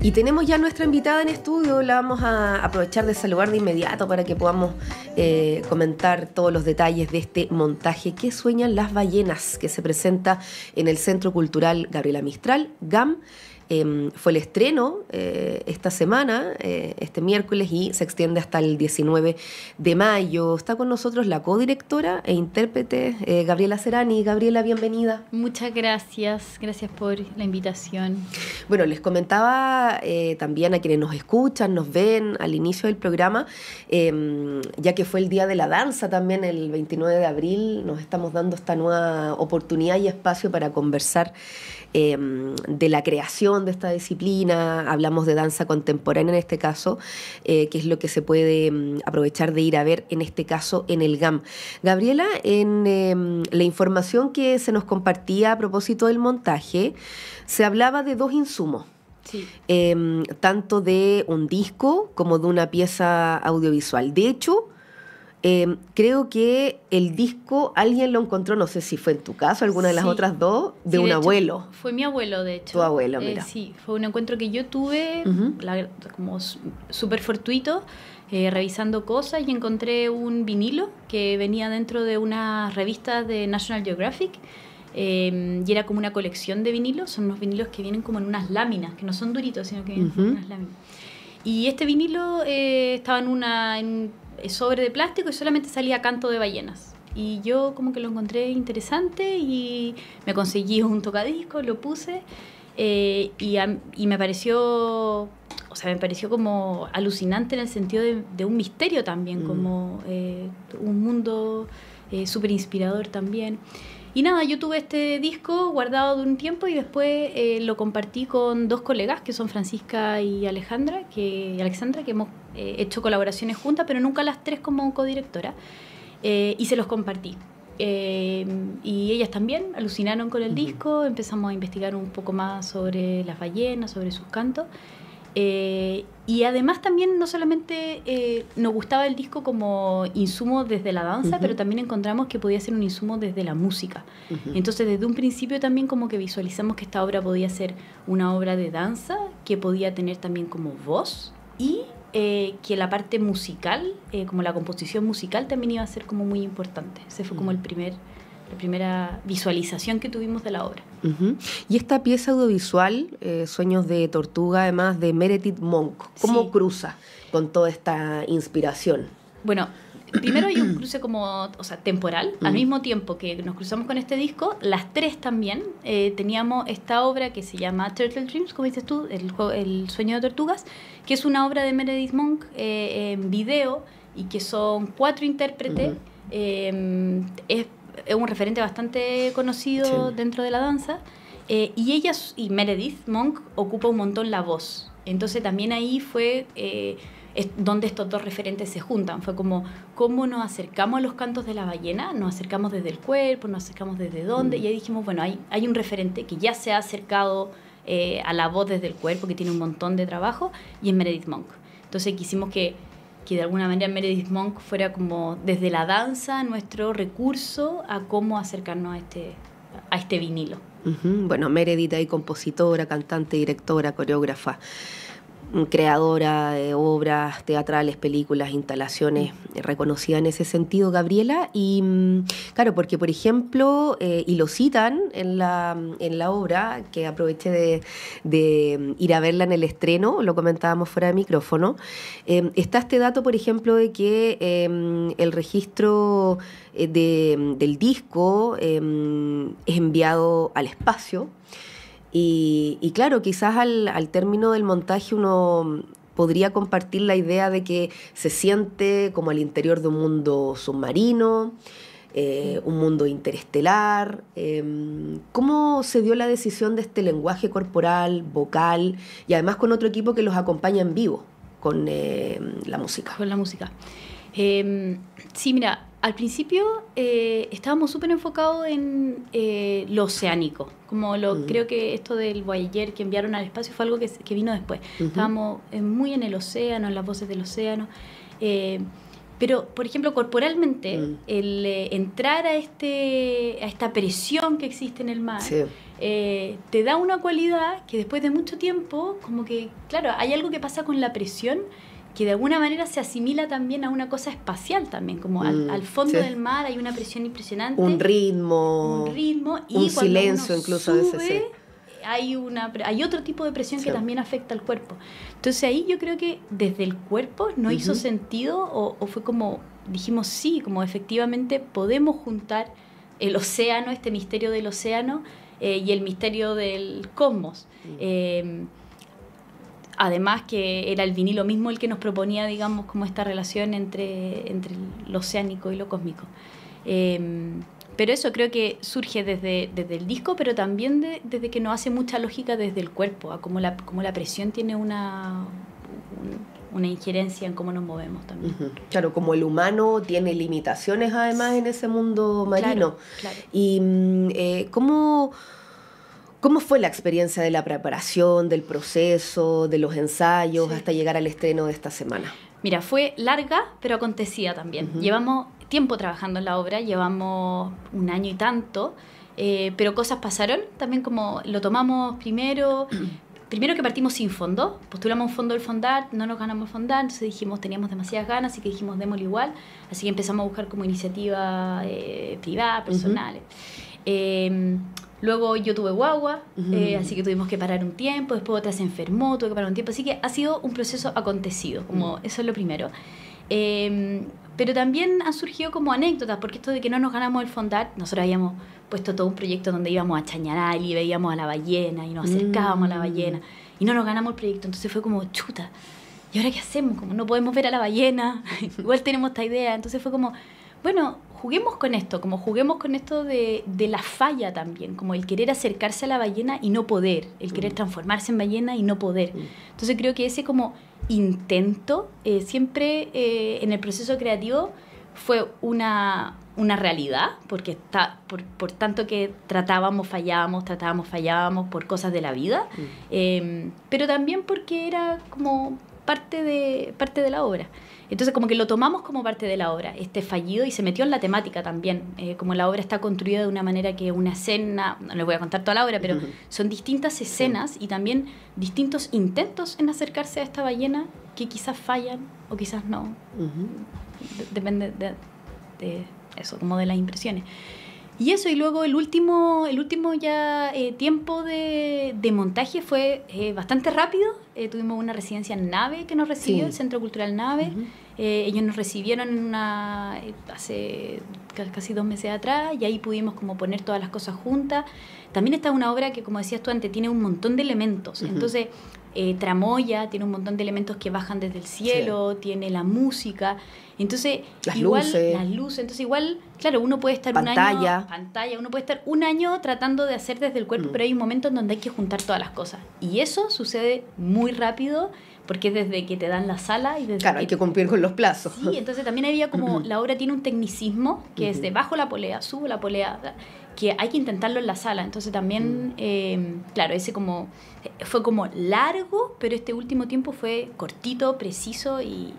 Y tenemos ya nuestra invitada en estudio, la vamos a aprovechar de saludar de inmediato para que podamos eh, comentar todos los detalles de este montaje que sueñan las ballenas que se presenta en el Centro Cultural Gabriela Mistral, GAM. Em, fue el estreno eh, esta semana, eh, este miércoles, y se extiende hasta el 19 de mayo. Está con nosotros la codirectora e intérprete eh, Gabriela Cerani. Gabriela, bienvenida. Muchas gracias, gracias por la invitación. Bueno, les comentaba también a quienes nos escuchan, nos ven al inicio del programa, em, ya que fue el Día de la Danza también el 29 de abril, nos estamos dando esta nueva oportunidad y espacio para conversar Em, de la creación de esta disciplina, hablamos de danza contemporánea en este caso, eh, que es lo que se puede em, aprovechar de ir a ver en este caso en el GAM. Gabriela, en em, la información que se nos compartía a propósito del montaje, se hablaba de dos insumos. tanto de un disco como de una pieza audiovisual. De hecho, Em, creo que el disco alguien lo encontró, no sé si fue en tu caso, alguna de las otras dos, de un abuelo. Fue mi abuelo, de hecho. Tu abuelo, mira. Eh, sí, fue un encuentro que yo tuve como súper fortuito, eh, revisando cosas y encontré un vinilo que venía dentro de una revista de National Geographic. Em, y era como una colección de vinilos, son unos vinilos que vienen como en unas láminas, que no son duritos, sino que vienen en unas láminas. Y este vinilo eh, estaba en, una, en sobre de plástico y solamente salía canto de ballenas. Y yo como que lo encontré interesante y me conseguí un tocadisco, lo puse eh, y, y, me pareció, o sea, me pareció como alucinante en el sentido de, un misterio también, como eh, un mundo eh, súper inspirador también. Y nada, yo tuve este disco guardado de un tiempo y después lo compartí con dos colegas que son Francisca y Alejandra, que Alexandra, que hemos ...he eh, hecho colaboraciones juntas, pero nunca las tres como codirectora, eh, y se los compartí. Eh, y ellas también alucinaron con el disco, empezamos a investigar un poco más sobre las ballenas, sobre sus cantos. y además también no solamente nos gustaba el disco como insumo desde la danza, pero también encontramos que podía ser un insumo desde la música. Entonces desde un principio también como que visualizamos que esta obra podía ser una obra de danza, que podía tener también como voz y eh, que la parte musical, eh, como la composición musical, también iba a ser como muy importante. Ese fue como mm. el primer, la primera visualización que tuvimos de la obra. Y esta pieza audiovisual, eh, Sueños de Tortuga, además de Meredith Monk, ¿cómo cruza con toda esta inspiración? Bueno, primero hay un cruce como, o sea, temporal. Al mm. mismo tiempo que nos cruzamos con este disco, las tres también eh, teníamos esta obra que se llama Turtle Dreams, como dices tú, el, sueño de tortugas, que es una obra de Meredith Monk eh, en video y que son cuatro intérpretes. Eh, es, un referente bastante conocido dentro de la danza. y ella y Meredith Monk ocupa un montón la voz. Entonces también ahí fue donde estos dos referentes se juntan. Fue como cómo nos acercamos a los cantos de la ballena, nos acercamos desde el cuerpo, nos acercamos desde dónde, mm. y ahí dijimos, bueno, hay, hay un referente que ya se ha acercado eh, a la voz desde el cuerpo, que tiene un montón de trabajo, y es Meredith Monk. Entonces quisimos que, que de alguna manera Meredith Monk fuera como desde la danza nuestro recurso a cómo acercarnos a este, a este vinilo. Bueno, Meredith ahí compositora, cantante, directora, coreógrafa creadora de obras teatrales, películas, instalaciones, eh, reconocida en ese sentido, Gabriela. Y mm, claro, porque por ejemplo, eh, y lo citan en la, obra, que aproveché de, mm, ir a verla en el estreno, lo comentábamos fuera de micrófono, eh, está este dato, por ejemplo, de que mm, el registro del disco es enviado al espacio. Y, claro, quizás al, término del montaje uno podría compartir la idea de que se siente como al interior de un mundo submarino, eh, un mundo interestelar. Em, ¿Cómo se dio la decisión de este lenguaje corporal, vocal y además con otro equipo que los acompaña en vivo con eh, la música? Con la música. Em, sí, mira, al principio eh, estábamos súper enfocados en eh, lo oceánico, como lo, creo que esto del Voyager que enviaron al espacio fue algo que, vino después. Estábamos eh, muy en el océano, en las voces del océano. Pero, por ejemplo, corporalmente, mm. el entrar a, este, a esta presión que existe en el mar te da una cualidad que después de mucho tiempo, como que, claro, hay algo que pasa con la presión que de alguna manera se asimila también a una cosa espacial también, como al, mm, fondo del mar hay una presión impresionante. Un ritmo. Un ritmo y un silencio incluso Hay, una, hay otro tipo de presión que también afecta al cuerpo. Entonces ahí yo creo que desde el cuerpo no hizo sentido o, fue como dijimos sí, como efectivamente podemos juntar el océano, este misterio del océano eh, y el misterio del cosmos. Mm. Em, además que era el vinilo mismo el que nos proponía, digamos, como esta relación entre, entre lo oceánico y lo cósmico. Em, pero eso creo que surge desde, desde el disco, pero también desde que no hace mucha lógica desde el cuerpo, a cómo la, la presión tiene una, una injerencia en cómo nos movemos también. Claro, como el humano tiene limitaciones además en ese mundo marino. Y mm, eh, cómo... ¿Cómo fue la experiencia de la preparación, del proceso, de los ensayos, hasta llegar al estreno de esta semana? Mira, fue larga, pero acontecida también. Llevamos tiempo trabajando en la obra, llevamos un año y tanto, eh, pero cosas pasaron también como lo tomamos primero. primero que partimos sin fondo, postulamos un fondo del Fondar, no nos ganamos el Fondar, entonces dijimos teníamos demasiadas ganas, así que dijimos démoslo igual, así que empezamos a buscar como iniciativa eh, privada, personal. Em, luego yo tuve guagua, eh, así que tuvimos que parar un tiempo, después otra se enfermó, tuve que parar un tiempo, así que ha sido un proceso acontecido, como mm. eso es lo primero. Em, pero también han surgido como anécdotas, porque esto de que no nos ganamos el fondar, nosotros habíamos puesto todo un proyecto donde íbamos a Chañaral y veíamos a la ballena y nos mm. acercábamos a la ballena y no nos ganamos el proyecto, entonces fue como chuta. ¿Y ahora qué hacemos? Como no podemos ver a la ballena, igual tenemos esta idea, entonces fue como bueno, juguemos con esto, como juguemos con esto de, la falla también, como el querer acercarse a la ballena y no poder, el querer mm. transformarse en ballena y no poder. Mm. Entonces creo que ese como intento, eh, siempre eh, en el proceso creativo, fue una, realidad, porque está, por, tanto que tratábamos, fallábamos, tratábamos, fallábamos por cosas de la vida, mm. em, pero también porque era como parte de, parte de la obra. Entonces como que lo tomamos como parte de la obra, este fallido, y se metió en la temática también, eh, como la obra está construida de una manera que una escena, no les voy a contar toda la obra, pero son distintas escenas y también distintos intentos en acercarse a esta ballena que quizás fallan o quizás no. Depende de, de eso, como de las impresiones. Y eso, y luego el último, el último ya eh, tiempo de, montaje fue eh, bastante rápido. Eh, tuvimos una residencia en Nave que nos recibió, el Centro Cultural Nave. ellos nos recibieron una, hace casi dos meses atrás y ahí pudimos como poner todas las cosas juntas. También está una obra que, como decías tú antes, tiene un montón de elementos. Entonces, eh, tramoya, tiene un montón de elementos que bajan desde el cielo, tiene la música. Entonces, las igual, luces. Las luces. Entonces, igual, claro, uno puede estar pantalla. un año. Pantalla. Uno puede estar un año tratando de hacer desde el cuerpo, mm. pero hay un momento en donde hay que juntar todas las cosas. Y eso sucede muy rápido porque es desde que te dan la sala y desde Claro, hay que cumplir con los plazos. Sí, entonces también había como. la obra tiene un tecnicismo que es de bajo la polea, subo la polea que hay que intentarlo en la sala. Entonces también, em, claro, ese como fue como largo, pero este último tiempo fue cortito, preciso y,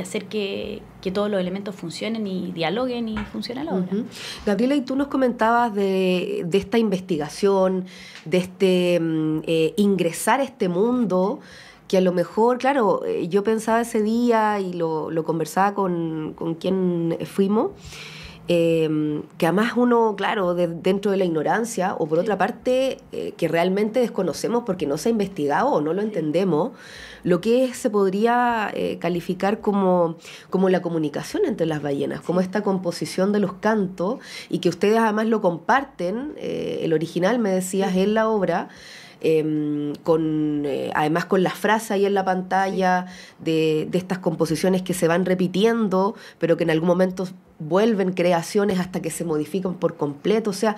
hacer que, todos los elementos funcionen y dialoguen y funcione la obra. Gabriela, y tú nos comentabas de, esta investigación, de este mm, eh, ingresar a este mundo que a lo mejor, claro, eh, yo pensaba ese día y lo, conversaba con, con quien fuimos, Em, que además uno, claro, dentro de la ignorancia, o por otra parte, eh, que realmente desconocemos porque no se ha investigado o no lo entendemos, lo que se podría eh, calificar como, como la comunicación entre las ballenas, como esta composición de los cantos, y que ustedes además lo comparten, eh, el original, me decías, en la obra. Em, con, eh, además con la frase ahí en la pantalla de, estas composiciones que se van repitiendo, pero que en algún momento vuelven creaciones hasta que se modifican por completo. O sea,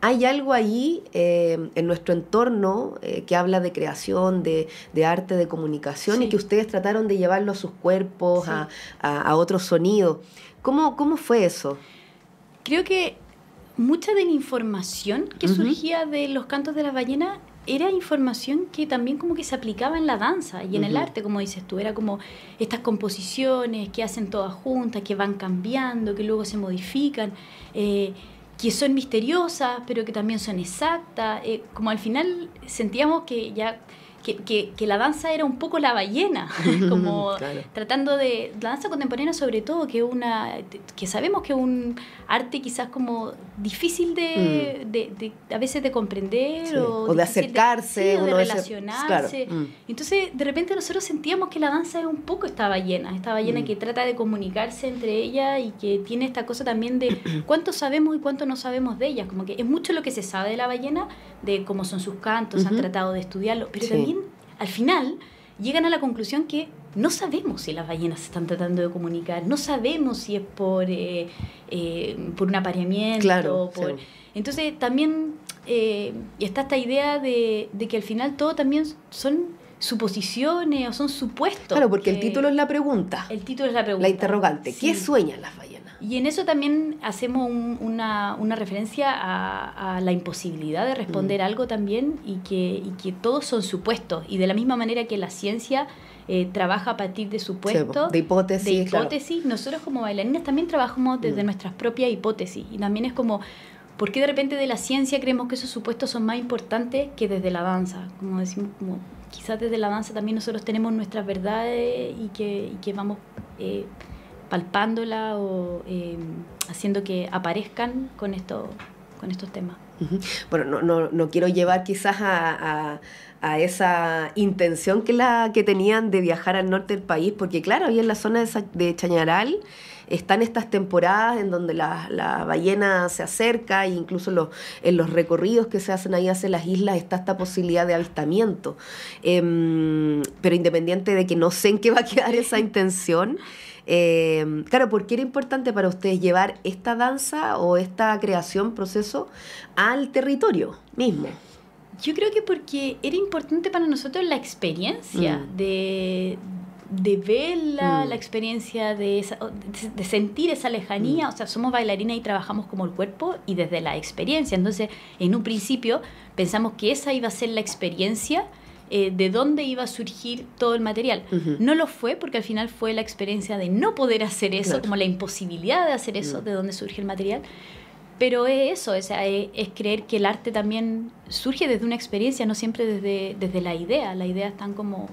hay algo ahí eh, en nuestro entorno eh, que habla de creación, de, arte, de comunicación y que ustedes trataron de llevarlo a sus cuerpos, a, otros sonidos. ¿Cómo, ¿Cómo fue eso? Creo que mucha de la información que surgía de los cantos de las ballenas era información que también como que se aplicaba en la danza y en el arte, como dices tú, era como estas composiciones que hacen todas juntas, que van cambiando, que luego se modifican, eh, que son misteriosas, pero que también son exactas, eh, como al final sentíamos que ya que, la danza era un poco la ballena, como tratando de la danza contemporánea sobre todo, que una que sabemos que es un arte quizás como difícil de, mm. a veces de comprender o, de acercarse, o de relacionarse. Mm. Entonces de repente nosotros sentíamos que la danza es un poco esta ballena, esta ballena mm. que trata de comunicarse entre ella y que tiene esta cosa también de cuánto sabemos y cuánto no sabemos de ella, como que es mucho lo que se sabe de la ballena, de cómo son sus cantos, han tratado de estudiarlo, pero también al final llegan a la conclusión que no sabemos si las ballenas se están tratando de comunicar, no sabemos si es por, eh, eh, por un apareamiento. Entonces también eh, está esta idea de, que al final todo también son suposiciones o son supuestos. Claro, porque el título es la pregunta. El título es la pregunta. La interrogante. ¿Qué sueñan las ballenas? Y en eso también hacemos una, referencia a, la imposibilidad de responder mm. algo también y que, que todos son supuestos. Y de la misma manera que la ciencia eh, trabaja a partir de supuestos, de hipótesis, de hipótesis nosotros como bailarinas también trabajamos desde mm. nuestras propias hipótesis. Y también es como, ¿por qué de repente de la ciencia creemos que esos supuestos son más importantes que desde la danza? Como decimos, como quizás desde la danza también nosotros tenemos nuestras verdades y que, vamos... Eh, palpándola o eh, haciendo que aparezcan con, esto, con estos temas. Bueno, no, quiero llevar quizás a, esa intención que, la, que tenían de viajar al norte del país, porque claro, ahí en la zona de, Chañaral están estas temporadas en donde la, ballena se acerca e incluso los, en los recorridos que se hacen ahí hacia las islas está esta posibilidad de avistamiento. Em, pero independiente de que no sé en qué va a quedar esa intención, Em, claro, ¿por qué era importante para ustedes llevar esta danza o esta creación, proceso, al territorio mismo? Yo creo que porque era importante para nosotros la experiencia mm. de, de verla, mm. la experiencia de, sentir esa lejanía. Mm. O sea, somos bailarinas y trabajamos como el cuerpo y desde la experiencia. Entonces, en un principio pensamos que esa iba a ser la experiencia eh, de dónde iba a surgir todo el material. No lo fue porque al final fue la experiencia de no poder hacer eso, como la imposibilidad de hacer eso, mm. de dónde surge el material. Pero es eso, es, es, creer que el arte también surge desde una experiencia, no siempre desde, desde la idea. La idea está como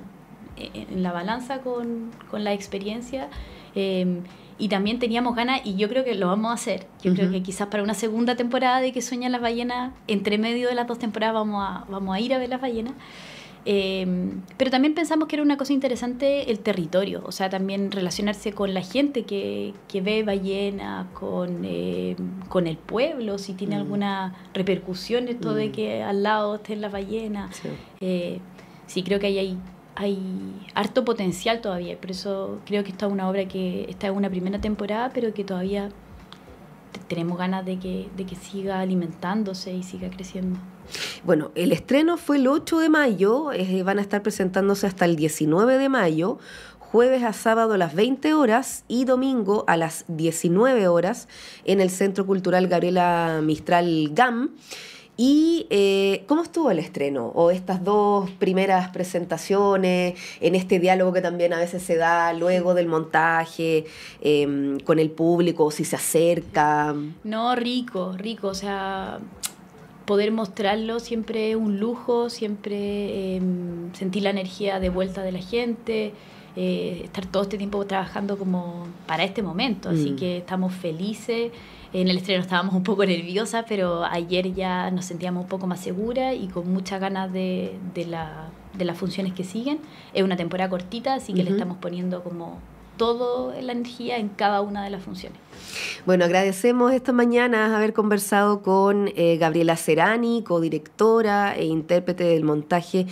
e-, en la balanza con, con la experiencia. Em, y también teníamos ganas, y yo creo que lo vamos a hacer. Yo creo que quizás para una segunda temporada de Que Sueñan las Ballenas, entre medio de las dos temporadas vamos a, vamos a ir a ver las ballenas. Em, pero también pensamos que era una cosa interesante el territorio, o sea, también relacionarse con la gente que, que ve ballenas, con, em, con el pueblo, si tiene mm. alguna repercusión esto de mm. que al lado estén las ballenas. Sí, eh, sí creo que hay, hay, harto potencial todavía, por eso creo que esta es una obra que está en una primera temporada, pero que todavía tenemos ganas de que, de que siga alimentándose y siga creciendo. Bueno, el estreno fue el 8 de mayo, eh, van a estar presentándose hasta el 19 de mayo, jueves a sábado a las 20 horas y domingo a las 19 horas en el Centro Cultural Gabriela Mistral GAM. ¿Y eh, cómo estuvo el estreno o estas dos primeras presentaciones en este diálogo que también a veces se da luego del montaje em, con el público, si se acerca? No, rico, rico, o sea, poder mostrarlo siempre es un lujo, siempre em, sentir la energía de vuelta de la gente estar todo este tiempo trabajando como para este momento. Así mm. que estamos felices. En el estreno estábamos un poco nerviosas, pero ayer ya nos sentíamos un poco más seguras y con muchas ganas de, las funciones que siguen. Es una temporada cortita, así que le estamos poniendo como toda la energía en cada una de las funciones. Bueno, agradecemos esta mañana haber conversado con eh, Gabriela Cerani, codirectora e intérprete del montaje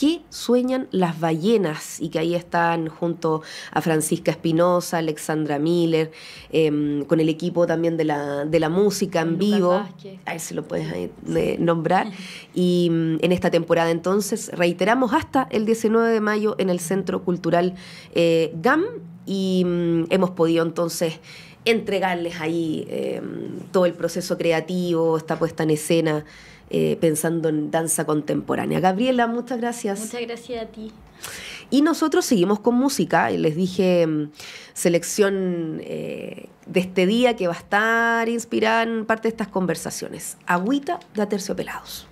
qué sueñan las ballenas? Y que ahí están junto a Francisca Espinosa, Alexandra Miller, em, con el equipo también de la, música en vivo. Ahí se lo puedes eh, eh, nombrar. Y mm, en esta temporada entonces reiteramos hasta el 19 de mayo en el Centro Cultural eh, GAM y mm, hemos podido entonces entregarles ahí em, todo el proceso creativo, esta puesta en escena. Eh, pensando en danza contemporánea. Gabriela, muchas gracias. Muchas gracias a ti. Y nosotros seguimos con música. Les dije mm, selección eh, de este día que va a estar inspirada parte de estas conversaciones. Agüita de Aterciopelados.